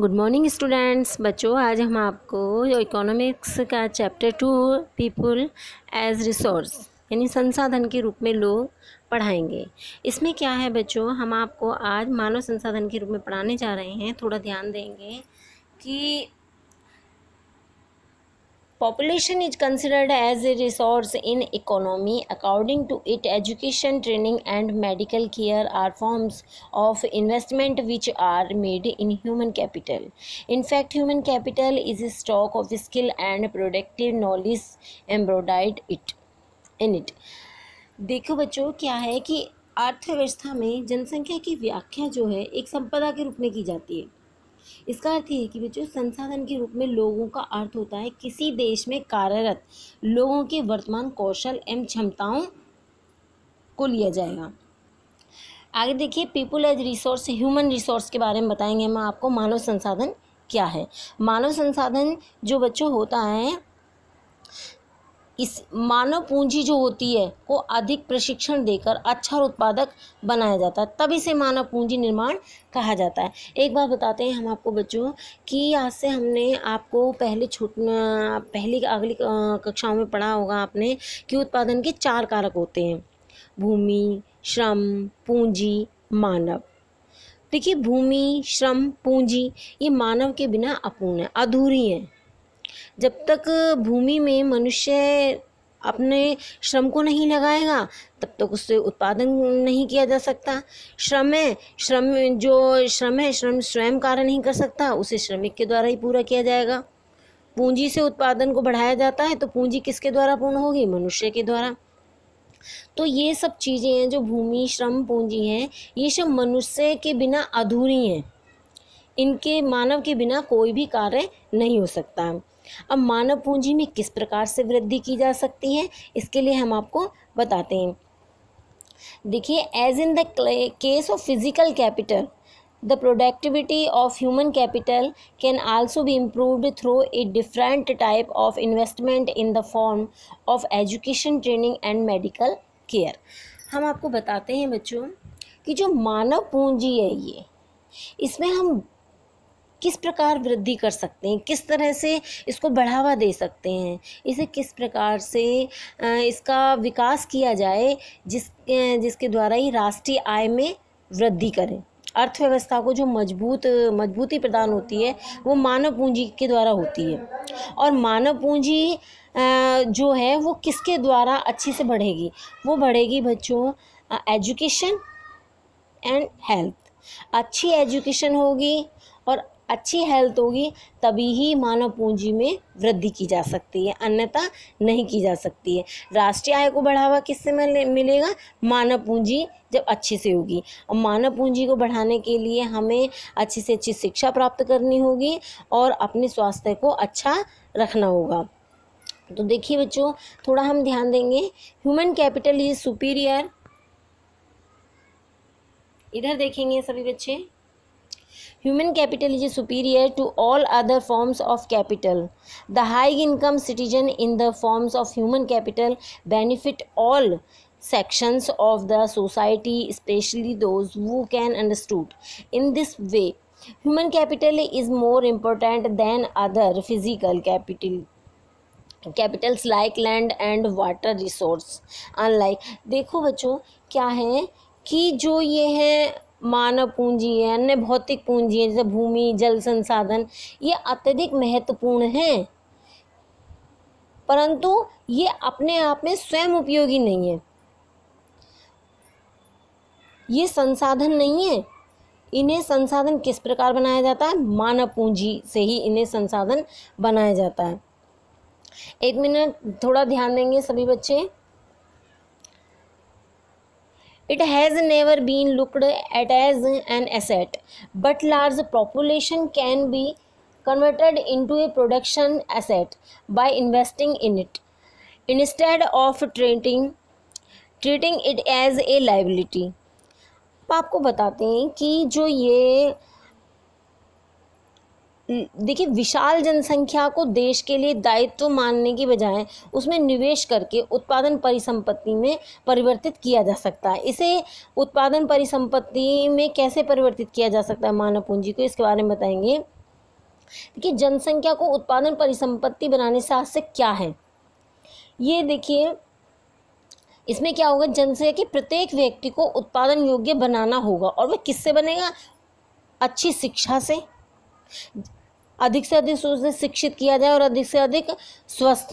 Good morning students बच्चों आज हम आपको इकोनॉमिक्स का chapter two people as resource यानी संसाधन के रूप में लोग पढ़ाएंगे इसमें क्या है बच्चों हम आपको आज मानव संसाधन के रूप में पढ़ाने जा रहे हैं थोड़ा ध्यान देंगे कि population is considered as a resource in economy according to it education training and medical care are forms of investment which are made in human capital in fact human capital is a stock of skill and productive knowledge embodied it in it देखो बच्चों क्या है कि अर्थव्यवस्था में जनसंख्या की व्याख्या जो है एक संपदा के रूप में की जाती है इसका अर्थ ये है कि बच्चों संसाधन के रूप में लोगों का अर्थ होता है किसी देश में कार्यरत लोगों के वर्तमान कौशल एवं क्षमताओं को लिया जाएगा आगे देखिए people as resource human resource के बारे में बताएंगे हम आपको मानव संसाधन क्या है मानव संसाधन जो बच्चों होता है इस मानव पूंजी जो होती है को अधिक प्रशिक्षण देकर अच्छा और उत्पादक बनाया जाता है तभी से मानव पूंजी निर्माण कहा जाता है एक बार बताते हैं हम आपको बच्चों कि आज से हमने आपको पहले छोट पहली अगली कक्षाओं में पढ़ा होगा आपने कि उत्पादन के चार कारक होते हैं भूमि श्रम पूंजी मानव देखिए भूमि श्रम पूंजी ये मानव के बिना अपूर्ण है अधूरी है जब तक भूमि में मनुष्य अपने श्रम को नहीं लगाएगा तब तक उससे उत्पादन नहीं किया जा सकता श्रम है श्रम जो श्रम है श्रम स्वयं कार्य नहीं कर सकता उसे श्रमिक के द्वारा ही पूरा किया जाएगा पूंजी से उत्पादन को बढ़ाया जाता है तो पूंजी किसके द्वारा पूर्ण होगी मनुष्य के द्वारा तो ये सब चीज़ें हैं जो भूमि श्रम पूंजी हैं ये सब मनुष्य के बिना अधूरी हैं इनके मानव के बिना कोई भी कार्य नहीं हो सकता है अब मानव पूंजी में किस प्रकार से वृद्धि की जा सकती है इसके लिए हम आपको बताते हैं देखिए as in the case of physical capital the productivity of human capital can also be improved through a different type of investment in the form of education training and medical care हम आपको बताते हैं बच्चों कि जो मानव पूंजी है ये इसमें हम किस प्रकार वृद्धि कर सकते हैं किस तरह से इसको बढ़ावा दे सकते हैं इसे किस प्रकार से इसका विकास किया जाए जिस जिसके द्वारा ही राष्ट्रीय आय में वृद्धि करें अर्थव्यवस्था को जो मजबूत मजबूती प्रदान होती है वो मानव पूंजी के द्वारा होती है और मानव पूंजी जो है वो किसके द्वारा अच्छे से बढ़ेगी वो बढ़ेगी बच्चों एजुकेशन एंड हेल्थ अच्छी एजुकेशन होगी अच्छी हेल्थ होगी तभी ही मानव पूंजी में वृद्धि की जा सकती है अन्यथा नहीं की जा सकती है राष्ट्रीय आय को बढ़ावा किससे मिलेगा मानव पूंजी जब अच्छे से होगी और मानव पूंजी को बढ़ाने के लिए हमें अच्छी से अच्छी शिक्षा प्राप्त करनी होगी और अपने स्वास्थ्य को अच्छा रखना होगा तो देखिए बच्चों थोड़ा हम ध्यान देंगे ह्यूमन कैपिटल इज सुपीरियर इधर देखेंगे सभी बच्चे human capital is superior to all other forms of capital the high income citizen in the forms of human capital benefit all sections of the society especially those who can understood in this way human capital is more important than other physical capital capitals like land and water resource unlike देखो बच्चों क्या है कि जो ये हैं मानव पूंजी है अन्य भौतिक पूंजी है जैसे भूमि जल संसाधन ये अत्यधिक महत्वपूर्ण हैं परंतु ये अपने आप में स्वयं उपयोगी नहीं है ये संसाधन नहीं है इन्हें संसाधन किस प्रकार बनाया जाता है मानव पूंजी से ही इन्हें संसाधन बनाया जाता है एक मिनट थोड़ा ध्यान देंगे सभी बच्चे it has never been looked at as an asset but large population can be converted into a production asset by investing in it instead of treating treating it as a liability आपको बताते हैं कि जो ये देखिए विशाल जनसंख्या को देश के लिए दायित्व मानने की बजाय उसमें निवेश करके उत्पादन परिसंपत्ति में परिवर्तित किया जा सकता है इसे उत्पादन परिसंपत्ति में कैसे परिवर्तित किया जा सकता है मानव पूंजी को इसके बारे में बताएंगे देखिए जनसंख्या को उत्पादन परिसंपत्ति बनाने से आज से क्या है ये देखिए इसमें क्या होगा जनसंख्या के प्रत्येक व्यक्ति को उत्पादन योग्य बनाना होगा और वह किससे बनेगा अच्छी शिक्षा से अधिक से अधिक उसे शिक्षित किया जाए और अधिक से अधिक स्वस्थ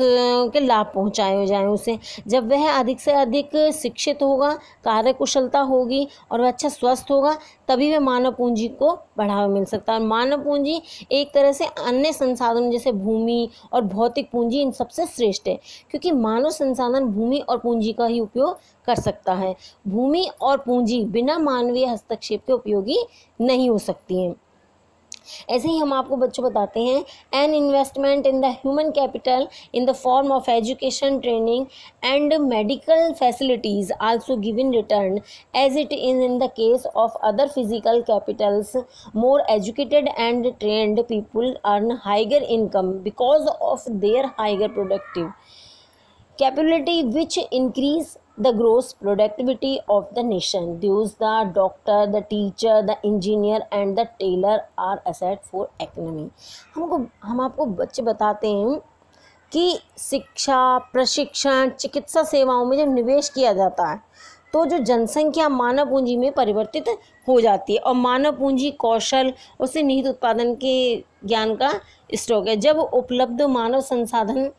के लाभ पहुँचाए जाए उसे जब वह अधिक से अधिक शिक्षित होगा कार्यकुशलता होगी और वह अच्छा स्वस्थ होगा तभी वह मानव पूंजी को बढ़ावा मिल सकता है और मानव पूंजी एक तरह से अन्य संसाधन जैसे भूमि और भौतिक पूंजी इन सबसे श्रेष्ठ है क्योंकि मानव संसाधन भूमि और पूंजी का ही उपयोग कर सकता है भूमि और पूंजी बिना मानवीय हस्तक्षेप के उपयोगी नहीं हो सकती हैं ऐसे ही हम आपको बच्चों बताते हैं an investment in the human capital in the form of education training and medical facilities also in return as it is in the case of other physical capitals more educated and trained people earn higher income because of their higher productive capability which increase the growth productivity of the nation Thus, the doctor, the teacher, the engineer and the tailor are asset for economy. हमको हम आपको बच्चे बताते हैं कि शिक्षा प्रशिक्षण चिकित्सा सेवाओं में जब निवेश किया जाता है तो जो जनसंख्या मानव पूंजी में परिवर्तित हो जाती है और मानव पूंजी कौशल उससे निहित उत्पादन के ज्ञान का स्टॉक है जब उपलब्ध मानव संसाधन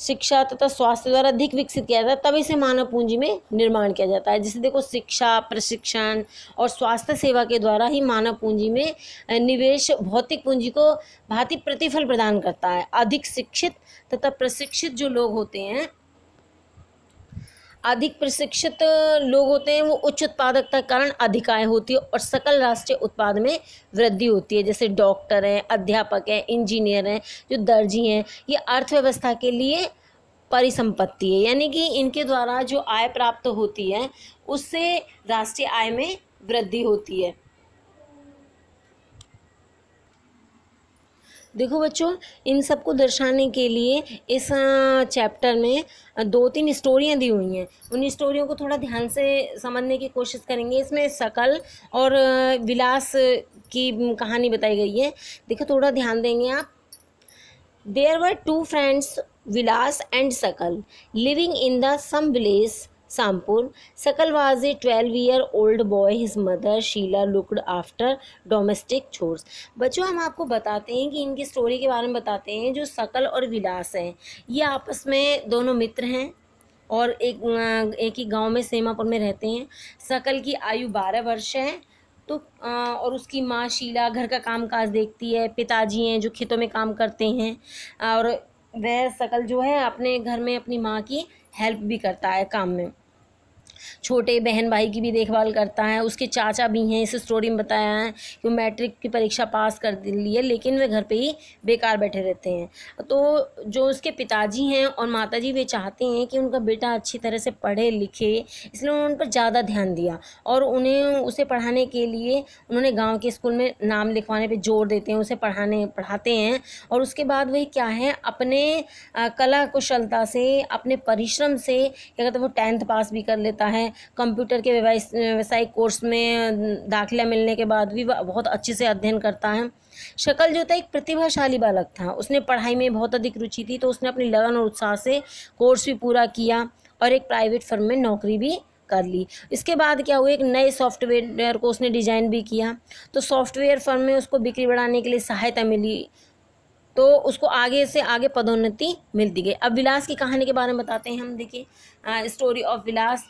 शिक्षा तथा स्वास्थ्य द्वारा अधिक विकसित किया जाता है तब इसे मानव पूंजी में निर्माण किया जाता है जिसे देखो शिक्षा प्रशिक्षण और स्वास्थ्य सेवा के द्वारा ही मानव पूंजी में निवेश भौतिक पूंजी को भांति प्रतिफल प्रदान करता है अधिक शिक्षित तथा प्रशिक्षित जो लोग होते हैं अधिक प्रशिक्षित लोग होते हैं वो उच्च उत्पादकता के कारण अधिक आय होती है और सकल राष्ट्रीय उत्पाद में वृद्धि होती है जैसे डॉक्टर हैं अध्यापक हैं इंजीनियर हैं जो दर्जी हैं ये अर्थव्यवस्था के लिए परिसंपत्ति है यानी कि इनके द्वारा जो आय प्राप्त होती है उससे राष्ट्रीय आय में वृद्धि होती है देखो बच्चों इन सबको दर्शाने के लिए इस चैप्टर में दो तीन स्टोरियाँ दी हुई हैं उन स्टोरियों को थोड़ा ध्यान से समझने की कोशिश करेंगे इसमें शकल और विलास की कहानी बताई गई है देखो थोड़ा ध्यान देंगे आप there were two friends Vilas and Sakal living in the same village Sampur Sakal was a twelve year old boy his mother Sheela looked after domestic chores. बच्चों हम आपको बताते हैं कि इनकी स्टोरी के बारे में बताते हैं जो सकल और विलास हैं ये आपस में दोनों मित्र हैं और एक एक ही गांव में सेमापुर में रहते हैं सकल की आयु बारह वर्ष है तो आ, और उसकी माँ शीला घर का काम काज देखती है पिताजी हैं जो खेतों में काम करते हैं और वह सकल जो है अपने घर में अपनी माँ की हेल्प भी करता है काम में छोटे बहन भाई की भी देखभाल करता है उसके चाचा भी हैं इस स्टोरी में बताया है कि वो मैट्रिक की परीक्षा पास कर ली है लेकिन वे घर पर ही बेकार बैठे रहते हैं तो जो उसके पिताजी हैं और माता जी वे चाहते हैं कि उनका बेटा अच्छी तरह से पढ़े लिखे इसलिए उन्होंने उन पर ज़्यादा ध्यान दिया और उन्हें उसे पढ़ाने के लिए उन्होंने गाँव के स्कूल में नाम लिखवाने पर जोर देते हैं उसे पढ़ाने पढ़ाते हैं और उसके बाद वह क्या है अपने कला कुशलता से अपने परिश्रम से क्या कहते हैं वो टेंथ पास भी कर लेता है कंप्यूटर के व्यावसायिक कोर्स में दाखिला मिलने के बाद भी बहुत अच्छे से अध्ययन करता है शकल जो था एक प्रतिभाशाली बालक था उसने पढ़ाई में बहुत अधिक रुचि थी तो उसने अपनी लगन और उत्साह से कोर्स भी पूरा किया और एक प्राइवेट फर्म में नौकरी भी कर ली इसके बाद क्या हुआ एक नए सॉफ्टवेयर को उसने डिज़ाइन भी किया तो सॉफ्टवेयर फर्म में उसको बिक्री बढ़ाने के लिए सहायता मिली तो उसको आगे से आगे पदोन्नति मिलती गई अब विलास की कहानी के बारे में बताते हैं हम देखिए स्टोरी ऑफ विलास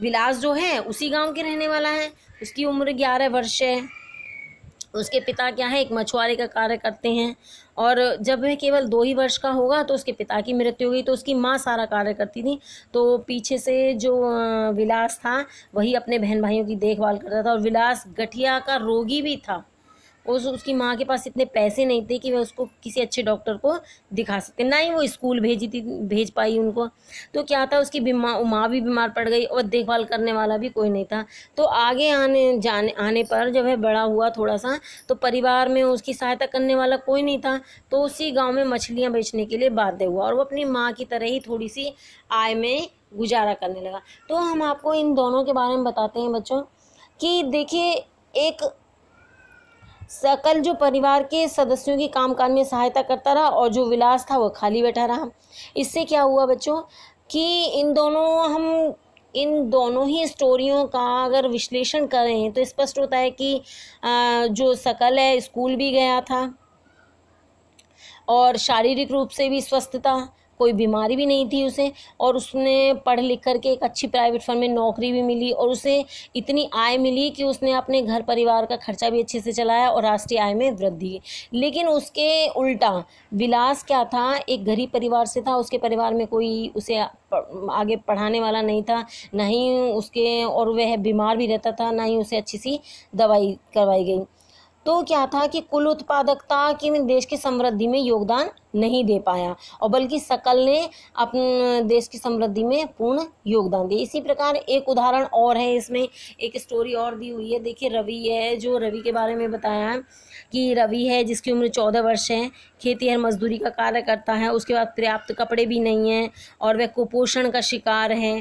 विलास जो है उसी गांव के रहने वाला है उसकी उम्र ग्यारह वर्ष है उसके पिता क्या है एक मछुआरे का कार्य करते हैं और जब वह केवल दो ही वर्ष का होगा तो उसके पिता की मृत्यु हो गई तो उसकी माँ सारा कार्य करती थी तो पीछे से जो विलास था वही अपने बहन भाइयों की देखभाल करता था और विलास गठिया का रोगी भी था उस उसकी माँ के पास इतने पैसे नहीं थे कि वह उसको किसी अच्छे डॉक्टर को दिखा सकते ना ही वो स्कूल भेजी थी भेज पाई उनको तो क्या था उसकी बीमार माँ भी बीमार पड़ गई और देखभाल करने वाला भी कोई नहीं था तो आगे आने जाने आने पर जब वह बड़ा हुआ थोड़ा सा तो परिवार में उसकी सहायता करने वाला कोई नहीं था तो उसी गाँव में मछलियाँ बेचने के लिए बाध्य हुआ और वो अपनी माँ की तरह ही थोड़ी सी आय में गुजारा करने लगा तो हम आपको इन दोनों के बारे में बताते हैं बच्चों कि देखिए एक सकल जो परिवार के सदस्यों की काज में सहायता करता रहा और जो विलास था वह खाली बैठा रहा इससे क्या हुआ बच्चों कि इन दोनों हम इन दोनों ही स्टोरियों का अगर विश्लेषण करें तो स्पष्ट होता है कि जो सकल है स्कूल भी गया था और शारीरिक रूप से भी स्वस्थ था कोई बीमारी भी नहीं थी उसे और उसने पढ़ लिख कर के एक अच्छी प्राइवेट फर्म में नौकरी भी मिली और उसे इतनी आय मिली कि उसने अपने घर परिवार का खर्चा भी अच्छे से चलाया और राष्ट्रीय आय में वृद्धि लेकिन उसके उल्टा विलास क्या था एक गरीब परिवार से था उसके परिवार में कोई उसे आगे पढ़ाने वाला नहीं था ना ही उसके और वह बीमार भी रहता था ना ही उसे अच्छी सी दवाई करवाई गई तो क्या था कि कुल उत्पादकता की देश की समृद्धि में योगदान नहीं दे पाया और बल्कि सकल ने अपने देश की समृद्धि में पूर्ण योगदान दिया इसी प्रकार एक उदाहरण और है इसमें एक स्टोरी और दी हुई है देखिए रवि है जो रवि के बारे में बताया कि रवि है जिसकी उम्र चौदह वर्ष है खेती और मजदूरी का कार्य करता है उसके बाद पर्याप्त कपड़े भी नहीं हैं और वह कुपोषण का शिकार है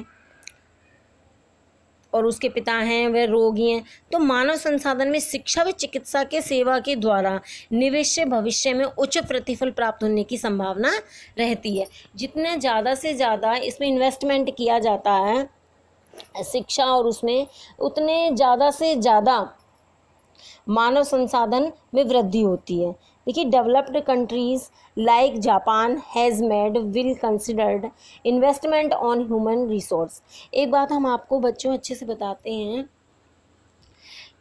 और उसके पिता हैं वह रोगी हैं तो मानव संसाधन में शिक्षा व चिकित्सा के सेवा के द्वारा निवेश भविष्य में उच्च प्रतिफल प्राप्त होने की संभावना रहती है जितने ज़्यादा से ज़्यादा इसमें इन्वेस्टमेंट किया जाता है शिक्षा और उसमें उतने ज़्यादा से ज़्यादा मानव संसाधन में वृद्धि होती है देखिए developed countries like Japan has made well considered investment on human resource एक बात हम आपको बच्चों अच्छे से बताते हैं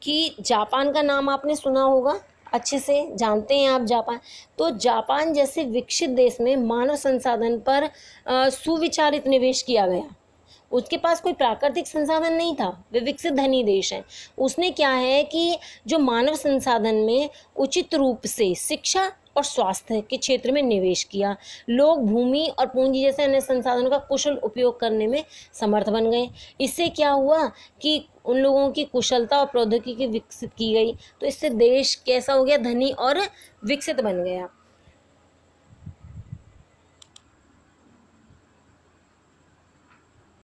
कि जापान का नाम आपने सुना होगा अच्छे से जानते हैं आप जापान तो जापान जैसे विकसित देश में मानव संसाधन पर सुविचारित निवेश किया गया उसके पास कोई प्राकृतिक संसाधन नहीं था वे विकसित धनी देश हैं उसने क्या है कि जो मानव संसाधन में उचित रूप से शिक्षा और स्वास्थ्य के क्षेत्र में निवेश किया लोग भूमि और पूंजी जैसे अन्य संसाधनों का कुशल उपयोग करने में समर्थ बन गए इससे क्या हुआ कि उन लोगों की कुशलता और प्रौद्योगिकी विकसित की गई तो इससे देश कैसा हो गया धनी और विकसित बन गया